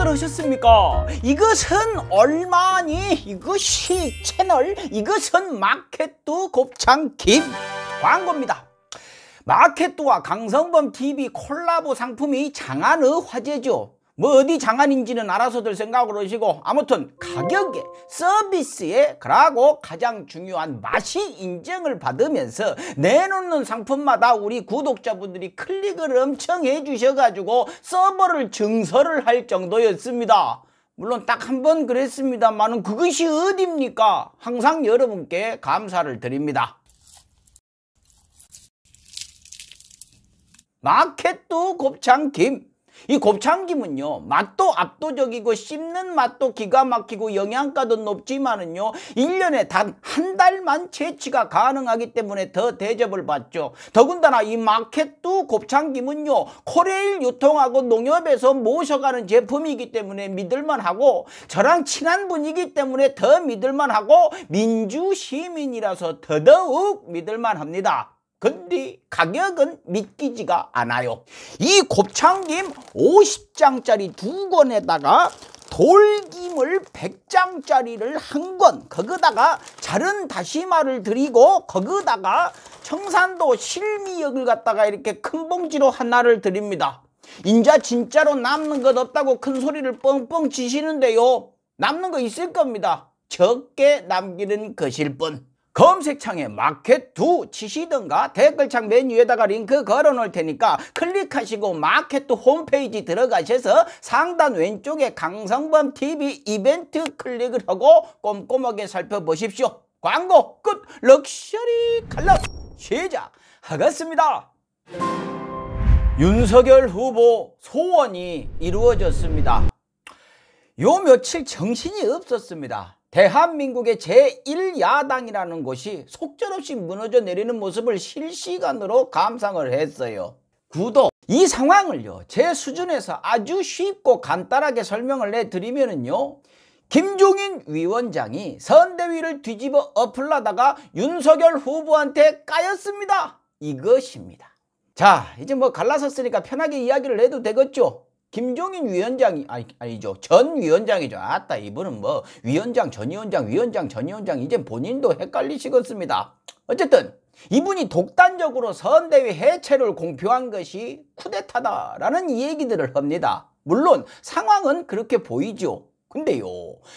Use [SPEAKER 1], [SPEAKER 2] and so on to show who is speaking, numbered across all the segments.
[SPEAKER 1] 들어오셨습니까 이것은 얼마니? 이것이 채널, 이것은 마켓도 곱창 김 광고입니다. 마켓도와 강성범 TV 콜라보 상품이 장안의 화제죠. 뭐 어디 장안인지는 알아서들 생각을 하시고 아무튼 가격에 서비스에 그러고 가장 중요한 맛이 인정을 받으면서 내놓는 상품마다 우리 구독자분들이 클릭을 엄청 해주셔가지고 서버를 증설을 할 정도였습니다. 물론 딱 한 번 그랬습니다만 그것이 어딥니까? 항상 여러분께 감사를 드립니다. 마켓도 곱창김 이 곱창김은요 맛도 압도적이고 씹는 맛도 기가 막히고 영양가도 높지만은요 1년에 단 한 달만 채취가 가능하기 때문에 더 대접을 받죠 더군다나 이 마켓도 곱창김은요 코레일 유통하고 농협에서 모셔가는 제품이기 때문에 믿을만하고 저랑 친한 분이기 때문에 더 믿을만하고 민주시민이라서 더더욱 믿을만합니다 근데 가격은 믿기지가 않아요. 이 곱창김 50장짜리 두 권에다가 돌김을 100장짜리를 한 권, 거기다가 자른 다시마를 드리고 거기다가 청산도 실미역을 갖다가 이렇게 큰 봉지로 하나를 드립니다. 인자 진짜로 남는 것 없다고 큰 소리를 뻥뻥 치시는데요. 남는 거 있을 겁니다. 적게 남기는 것일 뿐. 검색창에 마켓 2 치시든가 댓글창 맨 위에다가 링크 걸어 놓을 테니까 클릭하시고 마켓 2 홈페이지 들어가셔서 상단 왼쪽에 강성범 TV 이벤트 클릭을 하고 꼼꼼하게 살펴보십시오. 광고 끝! 럭셔리 컬러 시작하겠습니다. 윤석열 후보 소원이 이루어졌습니다. 요 며칠 정신이 없었습니다. 대한민국의 제1야당이라는 것이 속절없이 무너져 내리는 모습을 실시간으로 감상을 했어요. 구독! 이 상황을요. 제 수준에서 아주 쉽고 간단하게 설명을 해드리면요 김종인 위원장이 선대위를 뒤집어 엎으려다가 윤석열 후보한테 까였습니다. 이것입니다. 자 이제 뭐 갈라섰으니까 편하게 이야기를 해도 되겠죠. 김종인 위원장이 아니, 아니죠 전 위원장이죠 아따 이분은 뭐 위원장 전 위원장 위원장 전 위원장 이제 본인도 헷갈리시겠습니다 어쨌든 이분이 독단적으로 선대위 해체를 공표한 것이 쿠데타다라는 얘기들을 합니다 물론 상황은 그렇게 보이죠 근데요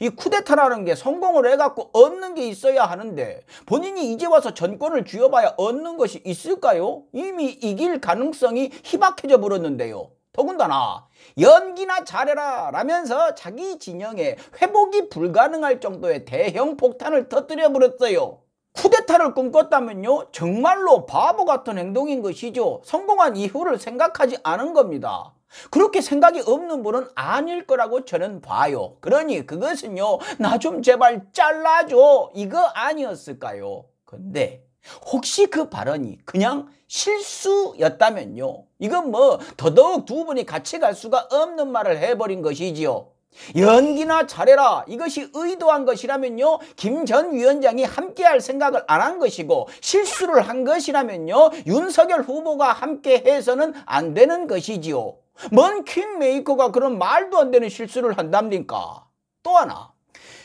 [SPEAKER 1] 이 쿠데타라는 게 성공을 해갖고 얻는 게 있어야 하는데 본인이 이제 와서 전권을 쥐어봐야 얻는 것이 있을까요? 이미 이길 가능성이 희박해져 버렸는데요 더군다나 연기나 잘해라 라면서 자기 진영에 회복이 불가능할 정도의 대형 폭탄을 터뜨려 버렸어요. 쿠데타를 꿈꿨다면요 정말로 바보 같은 행동인 것이죠. 성공한 이후를 생각하지 않은 겁니다. 그렇게 생각이 없는 분은 아닐 거라고 저는 봐요. 그러니 그것은요 나 좀 제발 잘라줘 이거 아니었을까요? 근데 혹시 그 발언이 그냥 실수였다면요. 이건 뭐 더더욱 두 분이 같이 갈 수가 없는 말을 해버린 것이지요. 연기나 잘해라 이것이 의도한 것이라면요 김 전 위원장이 함께할 생각을 안 한 것이고 실수를 한 것이라면요 윤석열 후보가 함께해서는 안 되는 것이지요 뭔 퀸메이커가 그런 말도 안 되는 실수를 한답니까 또 하나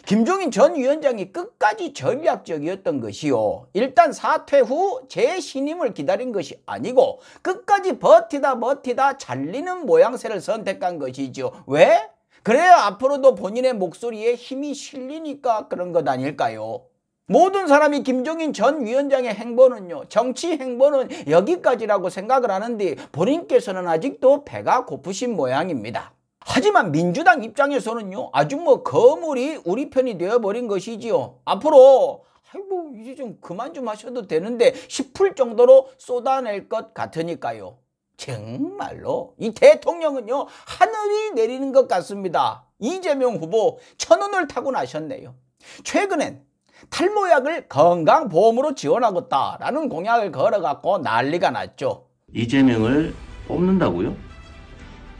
[SPEAKER 1] 김종인 전 위원장이 끝까지 전략적이었던 것이요. 일단 사퇴 후 재신임을 기다린 것이 아니고 끝까지 버티다 버티다 잘리는 모양새를 선택한 것이죠 왜? 그래야 앞으로도 본인의 목소리에 힘이 실리니까 그런 것 아닐까요? 모든 사람이 김종인 전 위원장의 행보는요. 정치 행보는 여기까지라고 생각을 하는데 본인께서는 아직도 배가 고프신 모양입니다. 하지만 민주당 입장에서는요. 아주 뭐 거물이 우리 편이 되어버린 것이지요. 앞으로 아이고 이제 좀 그만 좀 하셔도 되는데 싶을 정도로 쏟아낼 것 같으니까요. 정말로 이 대통령은요. 하늘이 내리는 것 같습니다. 이재명 후보 천원을 타고 나셨네요. 최근엔 탈모약을 건강보험으로 지원하겠다라는 공약을 걸어갖고 난리가 났죠. 이재명을 뽑는다고요?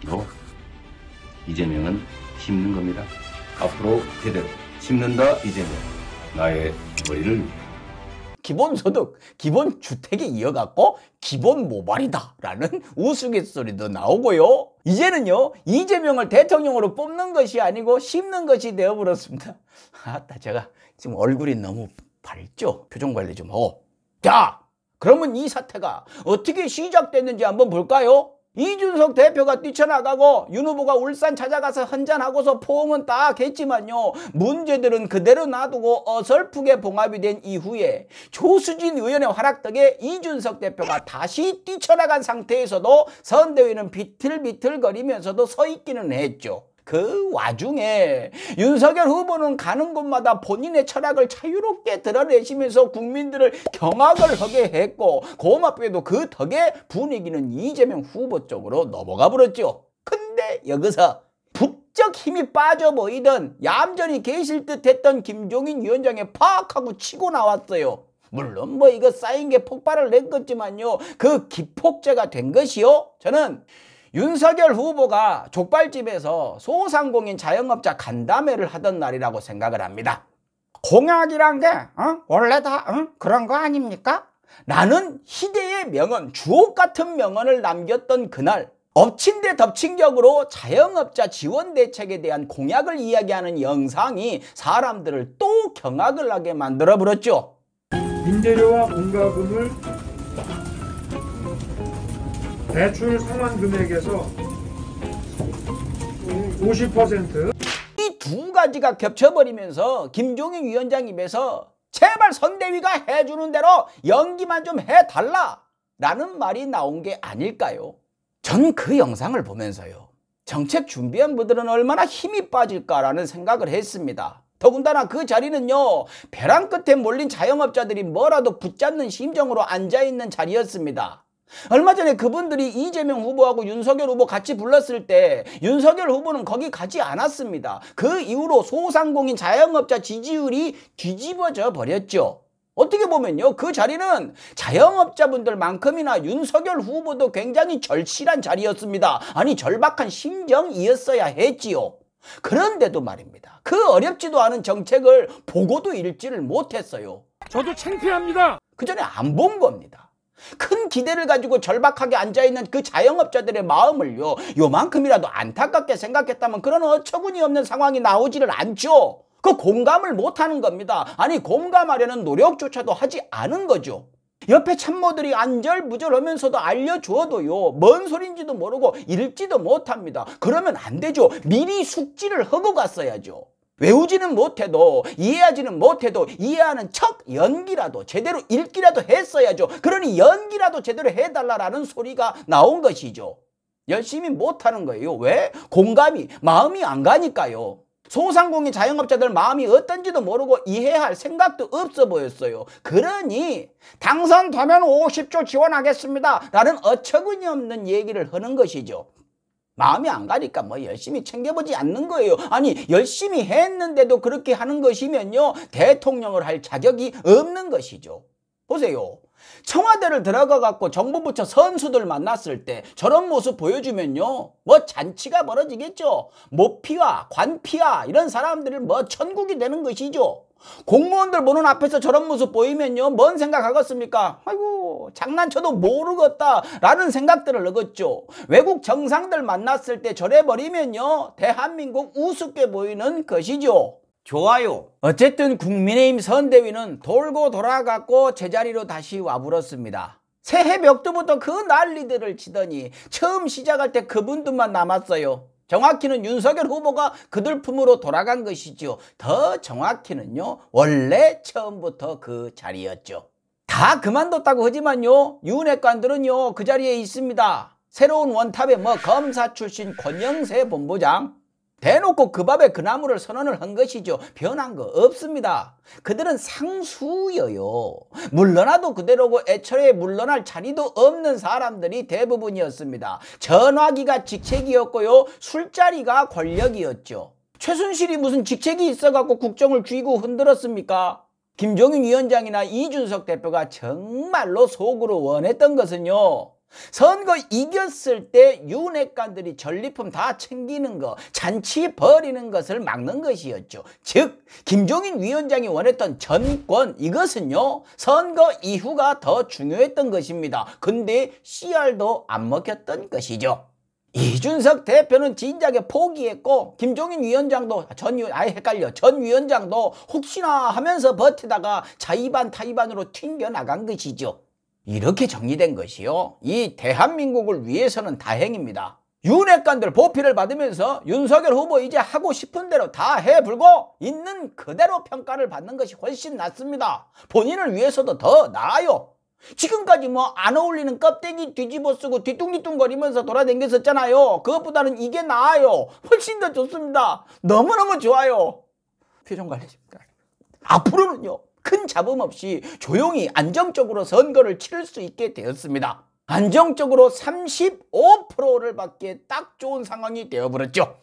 [SPEAKER 1] 어? 이재명은 심는 겁니다. 앞으로 제대로 심는다 이재명 나의 머리를 기본소득, 기본주택에 이어갔고 기본모발이다라는 우스갯소리도 나오고요. 이제는요 이재명을 대통령으로 뽑는 것이 아니고 심는 것이 되어버렸습니다. 아따 제가 지금 얼굴이 너무 밝죠? 표정 관리 좀 하고 자 그러면 이 사태가 어떻게 시작됐는지 한번 볼까요? 이준석 대표가 뛰쳐나가고 윤 후보가 울산 찾아가서 한잔하고서 포옹은 딱 했지만요. 문제들은 그대로 놔두고 어설프게 봉합이 된 이후에 조수진 의원의 활약 덕에 이준석 대표가 다시 뛰쳐나간 상태에서도 선대위는 비틀비틀거리면서도 서 있기는 했죠. 그 와중에 윤석열 후보는 가는 곳마다 본인의 철학을 자유롭게 드러내시면서 국민들을 경악을 하게 했고 고맙게도 그 덕에 분위기는 이재명 후보 쪽으로 넘어가 버렸죠. 근데 여기서 북적 힘이 빠져 보이던 얌전히 계실 듯했던 김종인 위원장의 파악하고 치고 나왔어요. 물론 뭐 이거 쌓인 게 폭발을 냈겠지만요. 그 기폭제가 된 것이요. 저는 윤석열 후보가 족발집에서 소상공인 자영업자 간담회를 하던 날이라고 생각을 합니다. 공약이란 게 어? 원래 다 어? 그런 거 아닙니까? 나는 희대의 명언, 주옥 같은 명언을 남겼던 그날 엎친 데 덮친 격으로 자영업자 지원 대책에 대한 공약을 이야기하는 영상이 사람들을 또 경악을 하게 만들어 버렸죠. 임대료와 공과금을 대출 상환 금액에서 50%이 두 가지가 겹쳐버리면서 김종인 위원장 입에서 제발 선대위가 해주는 대로 연기만 좀 해달라 라는 말이 나온 게 아닐까요? 전 그 영상을 보면서요. 정책 준비한 분들은 얼마나 힘이 빠질까라는 생각을 했습니다. 더군다나 그 자리는요. 벼랑 끝에 몰린 자영업자들이 뭐라도 붙잡는 심정으로 앉아있는 자리였습니다. 얼마 전에 그분들이 이재명 후보하고 윤석열 후보 같이 불렀을 때 윤석열 후보는 거기 가지 않았습니다. 그 이후로 소상공인 자영업자 지지율이 뒤집어져 버렸죠. 어떻게 보면요. 그 자리는 자영업자분들만큼이나 윤석열 후보도 굉장히 절실한 자리였습니다. 아니 절박한 심정이었어야 했지요. 그런데도 말입니다. 그 어렵지도 않은 정책을 보고도 읽지를 못했어요. 저도 창피합니다. 그 전에 안 본 겁니다. 큰 기대를 가지고 절박하게 앉아있는 그 자영업자들의 마음을요 요만큼이라도 안타깝게 생각했다면 그런 어처구니 없는 상황이 나오지를 않죠 그 공감을 못하는 겁니다 아니 공감하려는 노력조차도 하지 않은 거죠 옆에 참모들이 안절부절하면서도 알려줘도요뭔 소린지도 모르고 읽지도 못합니다 그러면 안 되죠 미리 숙지를 하고 갔어야죠 외우지는 못해도 이해하지는 못해도 이해하는 척 연기라도 제대로 읽기라도 했어야죠. 그러니 연기라도 제대로 해달라라는 소리가 나온 것이죠. 열심히 못하는 거예요. 왜? 공감이 마음이 안 가니까요. 소상공인 자영업자들 마음이 어떤지도 모르고 이해할 생각도 없어 보였어요. 그러니 당선되면 50조 지원하겠습니다. 라는 어처구니없는 얘기를 하는 것이죠. 마음이 안 가니까 뭐 열심히 챙겨보지 않는 거예요. 아니 열심히 했는데도 그렇게 하는 것이면요. 대통령을 할 자격이 없는 것이죠. 보세요. 청와대를 들어가 갖고 정부 부처 선수들 만났을 때 저런 모습 보여주면요. 뭐 잔치가 벌어지겠죠. 모피와 관피와 이런 사람들을 뭐 천국이 되는 것이죠. 공무원들 보는 앞에서 저런 모습 보이면요. 뭔 생각하겠습니까? 아이고 장난쳐도 모르겠다 라는 생각들을 얻었죠. 외국 정상들 만났을 때 저래 버리면요. 대한민국 우습게 보이는 것이죠. 좋아요. 어쨌든 국민의힘 선대위는 돌고 돌아갔고 제자리로 다시 와불었습니다. 새해 벽두부터 그 난리들을 치더니 처음 시작할 때 그분들만 남았어요. 정확히는 윤석열 후보가 그들 품으로 돌아간 것이죠더 정확히는요. 원래 처음부터 그 자리였죠. 다 그만뒀다고 하지만요. 윤핵관들은요. 그 자리에 있습니다. 새로운 원탑에 뭐 검사 출신 권영세 본부장 대놓고 그 밥에 그 나무를 선언을 한 것이죠. 변한 거 없습니다. 그들은 상수여요. 물러나도 그대로고 애초에 물러날 자리도 없는 사람들이 대부분이었습니다. 전화기가 직책이었고요. 술자리가 권력이었죠. 최순실이 무슨 직책이 있어갖고 국정을 쥐고 흔들었습니까? 김종인 위원장이나 이준석 대표가 정말로 속으로 원했던 것은요. 선거 이겼을 때 윤핵관들이 전리품 다 챙기는 거, 잔치 버리는 것을 막는 것이었죠. 즉, 김종인 위원장이 원했던 전권, 이것은요, 선거 이후가 더 중요했던 것입니다. 근데 CR도 안 먹혔던 것이죠. 이준석 대표는 진작에 포기했고 김종인 위원장도 전 위원 아예 헷갈려 전 위원장도 혹시나 하면서 버티다가 자의반 타의반으로 튕겨나간 것이죠. 이렇게 정리된 것이요. 이 대한민국을 위해서는 다행입니다. 윤핵관들 보필을 받으면서 윤석열 후보 이제 하고 싶은 대로 다 해불고 있는 그대로 평가를 받는 것이 훨씬 낫습니다. 본인을 위해서도 더 나아요. 지금까지 뭐 안 어울리는 껍데기 뒤집어 쓰고 뒤뚱뒤뚱거리면서 돌아댕겼었잖아요. 그것보다는 이게 나아요. 훨씬 더 좋습니다. 너무너무 좋아요. 표정 관리 좀. 앞으로는요. 큰 잡음 없이 조용히 안정적으로 선거를 치를 수 있게 되었습니다. 안정적으로 35%를 받기에 딱 좋은 상황이 되어버렸죠.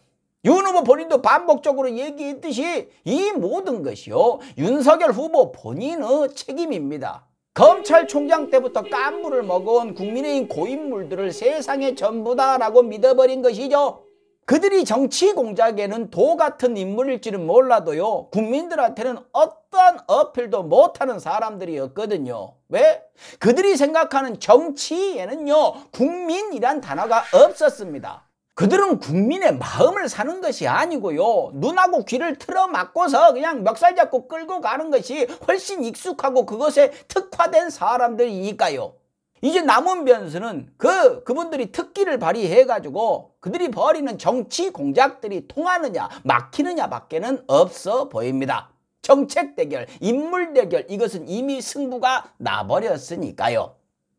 [SPEAKER 1] 윤 후보 본인도 반복적으로 얘기했듯이 이 모든 것이요 윤석열 후보 본인의 책임입니다. 검찰총장 때부터 깐물을 먹은 국민의힘 고인물들을 세상의 전부다라고 믿어버린 것이죠. 그들이 정치 공작에는 도 같은 인물일지는 몰라도요. 국민들한테는 어떠한 어필도 못하는 사람들이었거든요. 왜? 그들이 생각하는 정치에는요. 국민이란 단어가 없었습니다. 그들은 국민의 마음을 사는 것이 아니고요. 눈하고 귀를 틀어막고서 그냥 멱살 잡고 끌고 가는 것이 훨씬 익숙하고 그것에 특화된 사람들이니까요. 이제 남은 변수는 그 그분들이 특기를 발휘해 가지고 그들이 벌이는 정치 공작들이 통하느냐 막히느냐 밖에는 없어 보입니다. 정책 대결, 인물 대결 이것은 이미 승부가 나버렸으니까요.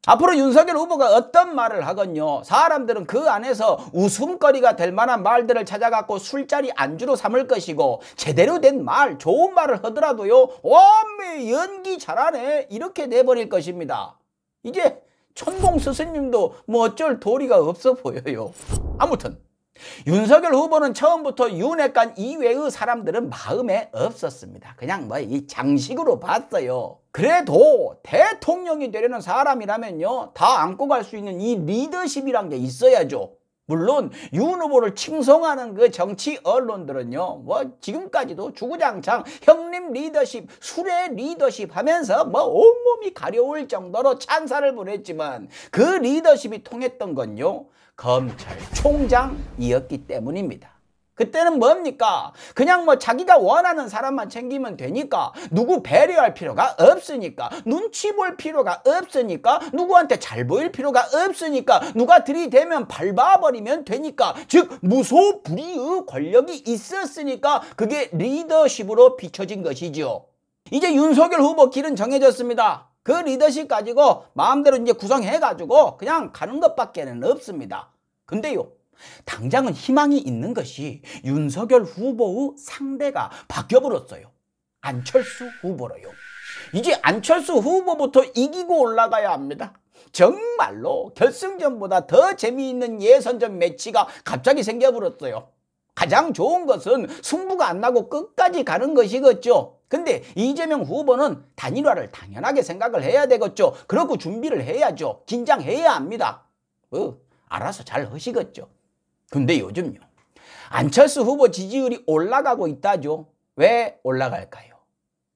[SPEAKER 1] 앞으로 윤석열 후보가 어떤 말을 하건요 사람들은 그 안에서 웃음거리가 될 만한 말들을 찾아갖고 술자리 안주로 삼을 것이고 제대로 된 말 좋은 말을 하더라도요 와매 연기 잘하네 이렇게 내버릴 것입니다 이제 천공 스승님도 뭐 어쩔 도리가 없어 보여요. 아무튼 윤석열 후보는 처음부터 윤핵관 이외의 사람들은 마음에 없었습니다. 그냥 뭐 이 장식으로 봤어요. 그래도 대통령이 되려는 사람이라면요. 다 안고 갈 수 있는 이 리더십이란 게 있어야죠. 물론 윤 후보를 칭송하는 그 정치 언론들은요 뭐 지금까지도 주구장창 형님 리더십 술레 리더십 하면서 뭐 온몸이 가려울 정도로 찬사를 보냈지만 그 리더십이 통했던 건요 검찰총장이었기 때문입니다 그때는 뭡니까? 그냥 뭐 자기가 원하는 사람만 챙기면 되니까 누구 배려할 필요가 없으니까 눈치 볼 필요가 없으니까 누구한테 잘 보일 필요가 없으니까 누가 들이대면 밟아버리면 되니까 즉 무소불위의 권력이 있었으니까 그게 리더십으로 비춰진 것이지요. 이제 윤석열 후보 길은 정해졌습니다. 그 리더십 가지고 마음대로 이제 구성해가지고 그냥 가는 것밖에는 없습니다. 근데요. 당장은 희망이 있는 것이 윤석열 후보의 상대가 바뀌어버렸어요. 안철수 후보로요. 이제 안철수 후보부터 이기고 올라가야 합니다. 정말로 결승전보다 더 재미있는 예선전 매치가 갑자기 생겨버렸어요. 가장 좋은 것은 승부가 안 나고 끝까지 가는 것이겠죠. 근데 이재명 후보는 단일화를 당연하게 생각을 해야 되겠죠. 그러고 준비를 해야죠. 긴장해야 합니다. 어, 알아서 잘 하시겠죠. 근데 요즘요. 안철수 후보 지지율이 올라가고 있다죠. 왜 올라갈까요?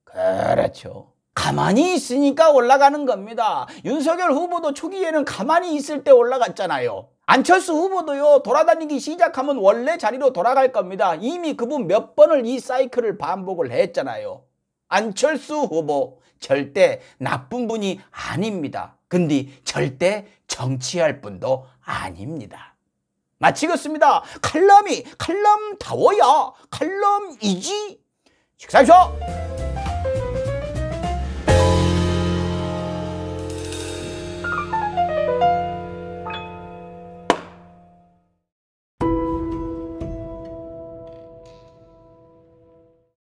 [SPEAKER 1] 그렇죠. 가만히 있으니까 올라가는 겁니다. 윤석열 후보도 초기에는 가만히 있을 때 올라갔잖아요. 안철수 후보도요 돌아다니기 시작하면 원래 자리로 돌아갈 겁니다. 이미 그분 몇 번을 이 사이클을 반복을 했잖아요. 안철수 후보 절대 나쁜 분이 아닙니다. 근데 절대 정치할 분도 아닙니다. 마치겠습니다. 칼럼이 칼럼다워야 칼럼이지. 식사하십시오.